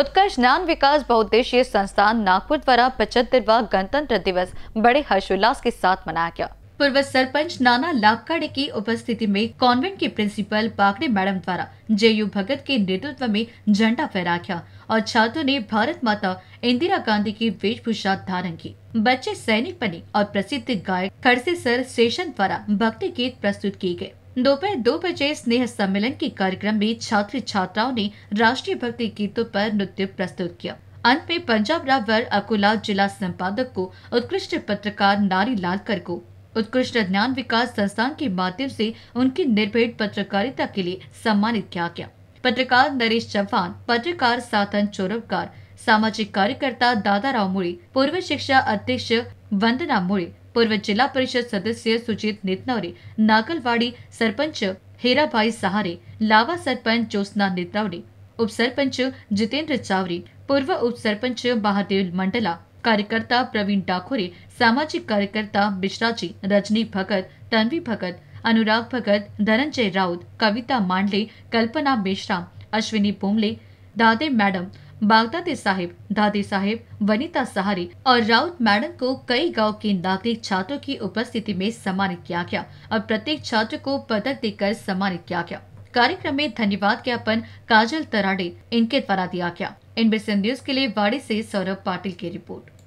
उत्कर्ष ज्ञान विकास बहुद्देशीय संस्थान नागपुर द्वारा पचहत्तरवा गणतंत्र दिवस बड़े हर्षोल्लास के साथ मनाया गया पूर्व सरपंच नाना लाभकाड़े की उपस्थिति में कॉन्वेंट के प्रिंसिपल बागड़े मैडम द्वारा जेयू भगत के नेतृत्व में झंडा फहरा गया और छात्रों ने भारत माता इंदिरा गांधी की वेशभूषा धारण की बच्चे सैनिक बने और प्रसिद्ध गायक खड़से सर सेशन द्वारा भक्ति गीत प्रस्तुत किए गए दोपहर दो बजे स्नेह सम्मेलन के कार्यक्रम में छात्र छात्राओं ने राष्ट्रीय भक्ति गीतों पर नृत्य प्रस्तुत किया अंत में पंजाब रावर अकोला जिला संपादक को उत्कृष्ट पत्रकार नारी लालकर को उत्कृष्ट ज्ञान विकास संस्थान के माध्यम से उनकी निर्भेद पत्रकारिता के लिए सम्मानित किया गया पत्रकार नरेश चौहान पत्रकार साधन चौरवकार सामाजिक कार्यकर्ता दादा राव मुड़ी पूर्व शिक्षा अध्यक्ष वंदना मुड़ी पूर्व जिला परिषद सदस्य सुजीत नेतनवरे नागलवाड़ी सरपंच हेराभाई सहारे लावा सरपंच ज्योत्ना नेतनवरे उप सरपंच जितेंद्र चावरे पूर्व उप सरपंच महादेव मंडला कार्यकर्ता प्रवीण डाखोरे सामाजिक कार्यकर्ता मिश्राजी रजनी भगत तनवी भगत अनुराग भगत धनंजय राउत कविता मांडले कल्पना मेश्राम अश्विनी बोमले दादे मैडम बागदादी साहिब दादी साहिब वनिता सहारी और राउत मैडम को कई गांव के नागरिक छात्रों की उपस्थिति में सम्मानित किया गया और प्रत्येक छात्र को पदक देकर सम्मानित किया गया कार्यक्रम में धन्यवाद ज्ञापन काजल तराडे इनके द्वारा दिया गया एनबीसी न्यूज के लिए वाड़ी से सौरभ पाटिल की रिपोर्ट